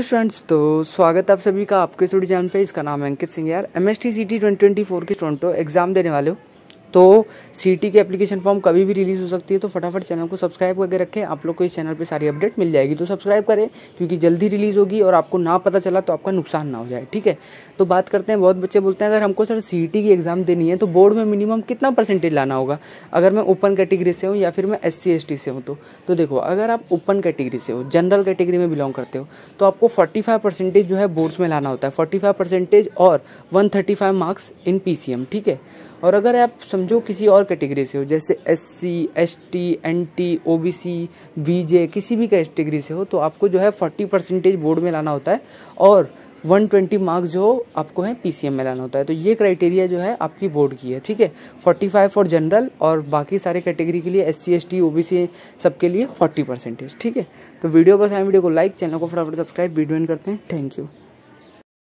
friends तो स्वागत आप सभी का आपके स्टूडियो चैनल पे इसका नाम है अंकित सिंह यार M S T C T twenty twenty four के स्टूडेंटो एग्जाम देने वाले हो तो सीटी की एप्लीकेशन फॉर्म कभी भी रिलीज़ हो सकती है तो फटाफट चैनल को सब्सक्राइब करके रखें आप लोग को इस चैनल पे सारी अपडेट मिल जाएगी तो सब्सक्राइब करें क्योंकि जल्दी रिलीज़ होगी और आपको ना पता चला तो आपका नुकसान ना हो जाए ठीक है तो बात करते हैं बहुत बच्चे बोलते हैं अगर हमको सर सी की एग्ज़ाम देनी है तो बोर्ड में मिनिमम कितना परसेंटेज लाना होगा अगर मैं ओपन कैटेगरी से हूँ या फिर मैं एस सी से हूँ तो तो देखो अगर आप ओपन कैटेगरी से हो जनरल कैटेगरी में बिलोंग करते हो तो आपको फोर्टी फाइव परसेंटेज जो है बोर्ड्स में लाना होता है फोर्टी फाइव परसेंटेज और one thirty five marks in P C M ठीक है और अगर आप समझो किसी और कैटेगरी से हो जैसे S C S T N T O B C V J किसी भी कैटेगरी से हो तो आपको जो है फोर्टी परसेंटेज बोर्ड में लाना होता है और 120 मार्क्स जो आपको है पीसीएम में लाना होता है तो ये क्राइटेरिया जो है आपकी बोर्ड की है ठीक है 45 फॉर जनरल और बाकी सारे कैटेगरी के लिए S C S T O B C सबके लिए 40 परसेंटेज ठीक है तो वीडियो पसंद है वीडियो को लाइक चैनल को फटाफट सब्सक्राइब वीडियो इन करते हैं थैंक यू